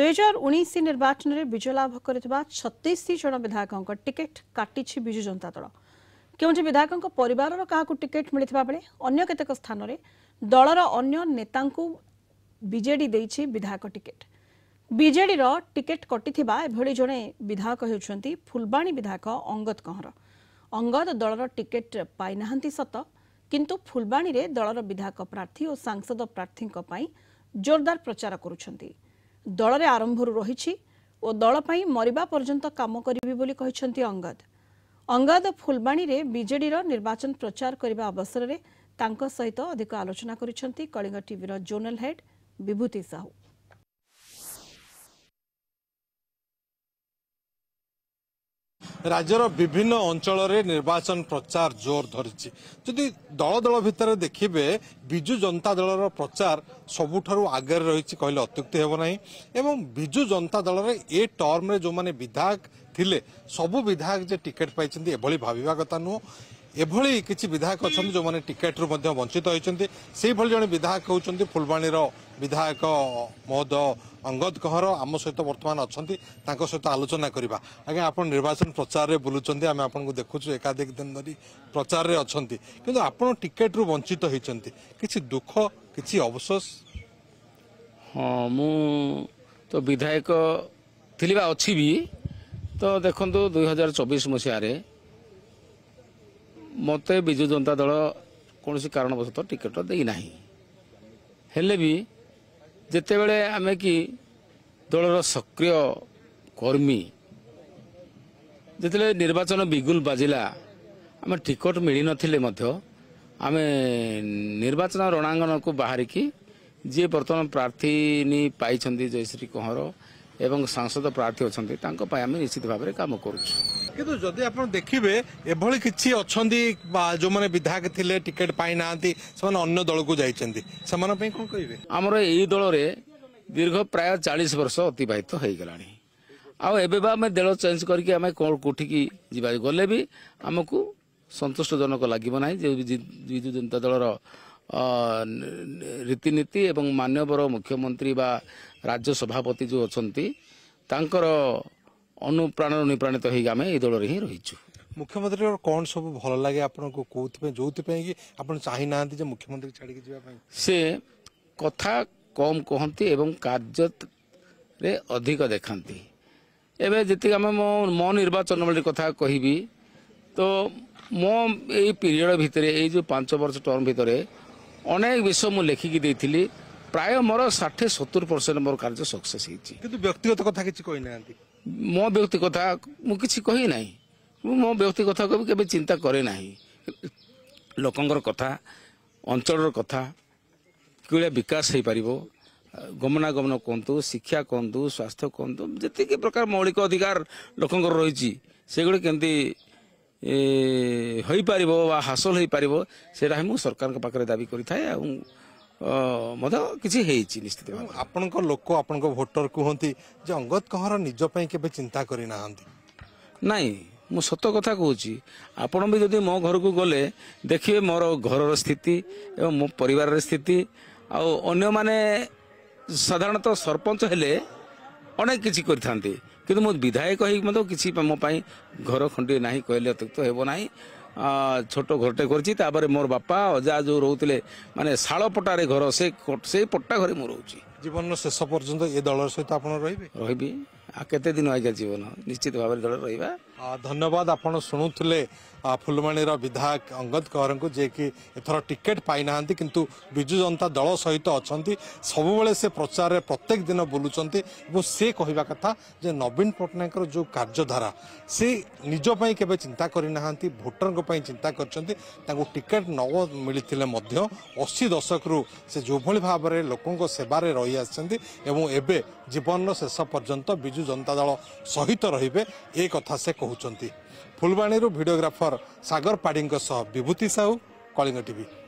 ଦୁଇ ହଜାର ଉଣେଇଶ ନିର୍ବାଚନରେ ବିଜୟ ଲାଭ କରିଥିବା ଛତିଶ ଜଣ ବିଧାୟକଙ୍କ ଟିକେଟ୍ କାଟିଛି ବିଜୁ ଜନତା ଦଳ କେଉଁଠି ବିଧାୟକଙ୍କ ପରିବାରର କାହାକୁ ଟିକେଟ୍ ମିଳିଥିବା ବେଳେ ଅନ୍ୟ କେତେକ ସ୍ଥାନରେ ଦଳର ଅନ୍ୟ ନେତାଙ୍କୁ ବିଜେଡି ଦେଇଛି ବିଧାୟକ ଟିକେଟ୍ ବିଜେଡିର ଟିକେଟ୍ କଟିଥିବା ଏଭଳି ଜଣେ ବିଧାୟକ ହେଉଛନ୍ତି ଫୁଲବାଣୀ ବିଧାୟକ ଅଙ୍ଗଦ କହଁର ଅଙ୍ଗଦ ଦଳର ଟିକେଟ୍ ପାଇନାହାନ୍ତି ସତ କିନ୍ତୁ ଫୁଲବାଣୀରେ ଦଳର ବିଧାୟକ ପ୍ରାର୍ଥୀ ଓ ସାଂସଦ ପ୍ରାର୍ଥୀଙ୍କ ପାଇଁ ଜୋରଦାର ପ୍ରଚାର କରୁଛନ୍ତି ଦଳରେ ଆରମ୍ଭରୁ ରହିଛି ଓ ଦଳ ପାଇଁ ମରିବା ପର୍ଯ୍ୟନ୍ତ କାମ କରିବି ବୋଲି କହିଛନ୍ତି ଅଙ୍ଗଦ ଅଙ୍ଗଦ ଫୁଲବାଣୀରେ ବିଜେଡ଼ିର ନିର୍ବାଚନ ପ୍ରଚାର କରିବା ଅବସରରେ ତାଙ୍କ ସହିତ ଅଧିକ ଆଲୋଚନା କରିଛନ୍ତି କଳିଙ୍ଗ ଟିଭିର ଜୋନାଲ୍ ହେଡ୍ ବିଭୂତି ସାହୁ রাজ্যর বিভিন্ন অঞ্চলের নির্বাচন প্রচার জোর ধরিছে যদি দল দল ভিতরে দেখবে বিজু জনতা দলর প্রচার সবুঠার আগে রয়েছে কহিলে অত্যুক্তি হব না এবং বিজু জনতা দলর এ টর্মে যে বিধায়ক লে সবু বিধায়ক যে টিকেট পাইছেন এভাবে ভাবিবা কথা নুহ ଏଭଳି କିଛି ବିଧାୟକ ଅଛନ୍ତି ଯେଉଁମାନେ ଟିକେଟ୍ରୁ ମଧ୍ୟ ବଞ୍ଚିତ ହୋଇଛନ୍ତି ସେହିଭଳି ଜଣେ ବିଧାୟକ ହେଉଛନ୍ତି ଫୁଲବାଣୀର ବିଧାୟକ ମହୋଦୟ ଅଙ୍ଗଦ କହର ଆମ ସହିତ ବର୍ତ୍ତମାନ ଅଛନ୍ତି ତାଙ୍କ ସହିତ ଆଲୋଚନା କରିବା ଆଜ୍ଞା ଆପଣ ନିର୍ବାଚନ ପ୍ରଚାରରେ ବୁଲୁଛନ୍ତି ଆମେ ଆପଣଙ୍କୁ ଦେଖୁଛୁ ଏକାଧିକ ଦିନ ଧରି ପ୍ରଚାରରେ ଅଛନ୍ତି କିନ୍ତୁ ଆପଣ ଟିକେଟ୍ରୁ ବଞ୍ଚିତ ହୋଇଛନ୍ତି କିଛି ଦୁଃଖ କିଛି ଅବଶୋଷ ହଁ ମୁଁ ତ ବିଧାୟକ ଥିବା ଅଛି ବି ତ ଦେଖନ୍ତୁ ଦୁଇ ହଜାର ଚବିଶ ମସିହାରେ ମୋତେ ବିଜୁ ଜନତା ଦଳ କୌଣସି କାରଣବଶତଃ ଟିକେଟ ଦେଇନାହିଁ ହେଲେ ବି ଯେତେବେଳେ ଆମେ କି ଦଳର ସକ୍ରିୟ କର୍ମୀ ଯେତେବେଳେ ନିର୍ବାଚନ ବିଗୁଲ ବାଜିଲା ଆମେ ଟିକେଟ ମିଳିନଥିଲେ ମଧ୍ୟ ଆମେ ନିର୍ବାଚନ ରଣାଙ୍ଗନକୁ ବାହାରିକି ଯିଏ ବର୍ତ୍ତମାନ ପ୍ରାର୍ଥିନୀ ପାଇଛନ୍ତି ଜୟଶ୍ରୀ କହଁର ଏବଂ ସାଂସଦ ପ୍ରାର୍ଥୀ ଅଛନ୍ତି ତାଙ୍କ ପାଇଁ ଆମେ ନିଶ୍ଚିତ ଭାବରେ କାମ କରୁଛୁ କିନ୍ତୁ ଯଦି ଆପଣ ଦେଖିବେ ଏଭଳି କିଛି ଅଛନ୍ତି ବା ଯେଉଁମାନେ ବିଧାୟକ ଥିଲେ ଟିକେଟ ପାଇନାହାନ୍ତି ସେମାନେ ଅନ୍ୟ ଦଳକୁ ଯାଇଛନ୍ତି ସେମାନଙ୍କ ପାଇଁ କ'ଣ କହିବେ ଆମର ଏଇ ଦଳରେ ଦୀର୍ଘ ପ୍ରାୟ ଚାଳିଶ ବର୍ଷ ଅତିବାହିତ ହେଇଗଲାଣି ଆଉ ଏବେ ବା ଆମେ ଦେଳ ଚେଞ୍ଜ କରିକି ଆମେ କ'ଣ କୋଠିକି ଯିବା ଗଲେ ବି ଆମକୁ ସନ୍ତୁଷ୍ଟଜନକ ଲାଗିବ ନାହିଁ ଯେ ବିଜୁ ଜନତା ଦଳର ରୀତିନୀତି ଏବଂ ମାନ୍ୟବର ମୁଖ୍ୟମନ୍ତ୍ରୀ ବା ରାଜ୍ୟ ସଭାପତି ଯେଉଁ ଅଛନ୍ତି ତାଙ୍କର ଅନୁପ୍ରାଣ ଅନୁପ୍ରାଣିତ ହୋଇ ଆମେ ଏଇ ଦଳରେ ହିଁ ରହିଛୁ ମୁଖ୍ୟମନ୍ତ୍ରୀଙ୍କର କ'ଣ ସବୁ ଭଲ ଲାଗେ ଆପଣଙ୍କୁ କେଉଁଥିପାଇଁ ଯେଉଁଥିପାଇଁ କି ଆପଣ ଚାହିଁନାହାନ୍ତି ଯେ ମୁଖ୍ୟମନ୍ତ୍ରୀ ଛାଡ଼ିକି ଯିବା ପାଇଁ ସେ କଥା କମ୍ କହନ୍ତି ଏବଂ କାର୍ଯ୍ୟରେ ଅଧିକ ଦେଖାନ୍ତି ଏବେ ଯେତିକି ଆମେ ମୋ ମୋ ନିର୍ବାଚନ ମଣ୍ଡଳୀ କଥା କହିବି ତ ମୋ ଏଇ ପିରିୟଡ଼ ଭିତରେ ଏଇ ଯେଉଁ ପାଞ୍ଚ ବର୍ଷ ଟର୍ମ ଭିତରେ ଅନେକ ବିଷୟ ମୁଁ ଲେଖିକି ଦେଇଥିଲି ପ୍ରାୟ ମୋର ଷାଠିଏ ସତୁରି ପରସେଣ୍ଟ ମୋର କାର୍ଯ୍ୟ ସକ୍ସେସ୍ ହେଇଛି କିନ୍ତୁ ବ୍ୟକ୍ତିଗତ କଥା କିଛି କହିନାହାନ୍ତି ମୋ ବ୍ୟକ୍ତି କଥା ମୁଁ କିଛି କହି ନାହିଁ ମୁଁ ମୋ ବ୍ୟକ୍ତି କଥାକୁ ବି କେବେ ଚିନ୍ତା କରେ ନାହିଁ ଲୋକଙ୍କର କଥା ଅଞ୍ଚଳର କଥା କିଭଳିଆ ବିକାଶ ହୋଇପାରିବ ଗମନାଗମନ କୁହନ୍ତୁ ଶିକ୍ଷା କୁହନ୍ତୁ ସ୍ୱାସ୍ଥ୍ୟ କୁହନ୍ତୁ ଯେତିକି ପ୍ରକାର ମୌଳିକ ଅଧିକାର ଲୋକଙ୍କର ରହିଛି ସେଗୁଡ଼ିକ କେମିତି ହୋଇପାରିବ ବା ହାସଲ ହୋଇପାରିବ ସେଇଟା ହିଁ ମୁଁ ସରକାରଙ୍କ ପାଖରେ ଦାବି କରିଥାଏ ଆଉ ମଧ୍ୟ କିଛି ହେଇଛି ନିଶ୍ଚିତ ଆପଣଙ୍କ ଲୋକ ଆପଣଙ୍କ ଭୋଟର କୁହନ୍ତି ଯେ ଅଙ୍ଗଦ କହଁର ନିଜ ପାଇଁ କେବେ ଚିନ୍ତା କରିନାହାନ୍ତି ନାଇଁ ମୁଁ ସତ କଥା କହୁଛି ଆପଣ ବି ଯଦି ମୋ ଘରକୁ ଗଲେ ଦେଖିବେ ମୋର ଘରର ସ୍ଥିତି ଏବଂ ମୋ ପରିବାରର ସ୍ଥିତି ଆଉ ଅନ୍ୟମାନେ ସାଧାରଣତଃ ସରପଞ୍ଚ ହେଲେ ଅନେକ କିଛି କରିଥାନ୍ତି କିନ୍ତୁ ମୁଁ ବିଧାୟକ ହେଇକି ମଧ୍ୟ କିଛି ମୋ ପାଇଁ ଘର ଖଣ୍ଡିଏ ନାହିଁ କହିଲେ ଅତ୍ୟୁକ୍ତ ହେବ ନାହିଁ ଛୋଟ ଘରଟେ କରିଛି ତାପରେ ମୋର ବାପା ଅଜା ଯେଉଁ ରହୁଥିଲେ ମାନେ ଶାଳପଟାରେ ଘର ସେ ସେଇ ପଟା ଘରେ ମୁଁ ରହୁଛି ଜୀବନର ଶେଷ ପର୍ଯ୍ୟନ୍ତ ଏ ଦଳର ସହିତ ଆପଣ ରହିବେ ରହିବି ଆଉ କେତେ ଦିନ ଆଜ୍ଞା ଜୀବନ ନିଶ୍ଚିତ ଭାବରେ ଦଳ ରହିବା ଧନ୍ୟବାଦ ଆପଣ ଶୁଣୁଥିଲେ ଫୁଲବାଣୀର ବିଧାୟକ ଅଙ୍ଗଦ କହରଙ୍କୁ ଯିଏକି ଏଥର ଟିକେଟ ପାଇନାହାନ୍ତି କିନ୍ତୁ ବିଜୁ ଜନତା ଦଳ ସହିତ ଅଛନ୍ତି ସବୁବେଳେ ସେ ପ୍ରଚାରରେ ପ୍ରତ୍ୟେକ ଦିନ ବୁଲୁଛନ୍ତି ଏବଂ ସେ କହିବା କଥା ଯେ ନବୀନ ପଟ୍ଟନାୟକଙ୍କର ଯେଉଁ କାର୍ଯ୍ୟଧାରା ସେ ନିଜ ପାଇଁ କେବେ ଚିନ୍ତା କରିନାହାନ୍ତି ଭୋଟରଙ୍କ ପାଇଁ ଚିନ୍ତା କରିଛନ୍ତି ତାଙ୍କୁ ଟିକେଟ ନ ମିଳିଥିଲେ ମଧ୍ୟ ଅଶୀ ଦଶକରୁ ସେ ଯେଉଁଭଳି ଭାବରେ ଲୋକଙ୍କ ସେବାରେ ରହି ନେଇ ଆସିଛନ୍ତି ଏବଂ ଏବେ ଜୀବନର ଶେଷ ପର୍ଯ୍ୟନ୍ତ ବିଜୁ ଜନତା ଦଳ ସହିତ ରହିବେ ଏ କଥା ସେ କହୁଛନ୍ତି ଫୁଲବାଣୀରୁ ଭିଡ଼ିଓଗ୍ରାଫର ସାଗର ପାଢ଼ୀଙ୍କ ସହ ବିଭୂତି ସାହୁ କଳିଙ୍ଗ ଟିଭି